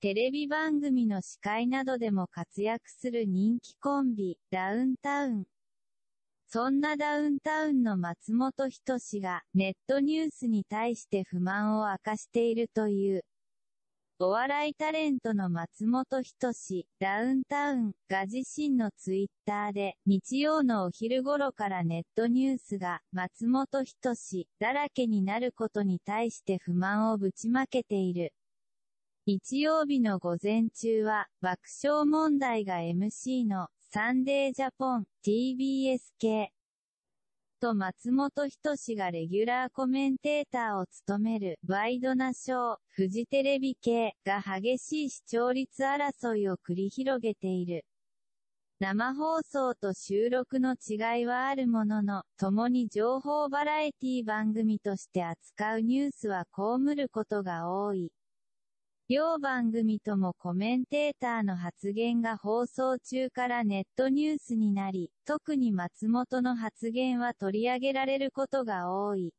テレビ番組の司会などでも活躍する人気コンビ、ダウンタウン。そんなダウンタウンの松本人志がネットニュースに対して不満を明かしているという。お笑いタレントの松本人志、ダウンタウンが自身のツイッターで、日曜のお昼頃からネットニュースが、松本人志だらけになることに対して不満をぶちまけている。日曜日の午前中は、爆笑問題が MC のサンデージャポン TBS 系と松本人志がレギュラーコメンテーターを務めるワイドナショー、フジテレビ系が激しい視聴率争いを繰り広げている。生放送と収録の違いはあるものの、共に情報バラエティ番組として扱うニュースは被ることが多い。両番組ともコメンテーターの発言が放送中からネットニュースになり、特に松本の発言は取り上げられることが多い。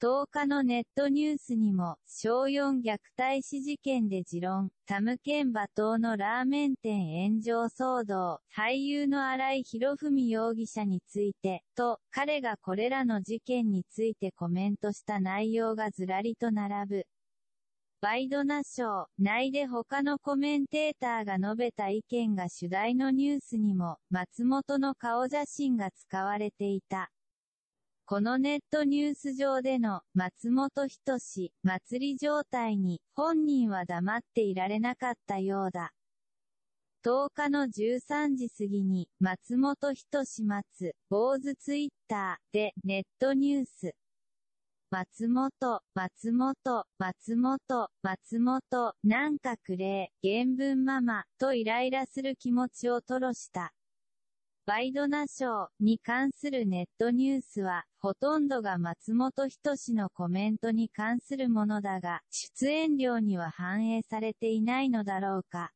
10日のネットニュースにも、小4虐待死事件で持論、タムケンバ島のラーメン店炎上騒動、俳優の荒井博文容疑者について、と、彼がこれらの事件についてコメントした内容がずらりと並ぶ。ワイドナショー内で他のコメンテーターが述べた意見が主題のニュースにも、松本の顔写真が使われていた。このネットニュース上での、松本人志、祭り状態に、本人は黙っていられなかったようだ。10日の13時過ぎに、松本人志松、坊主ツイッターで、ネットニュース、松本、松本、松本、松本、なんかくれ、原文ママ、とイライラする気持ちを吐露した。バイドナショーに関するネットニュースは、ほとんどが松本人志のコメントに関するものだが、出演料には反映されていないのだろうか。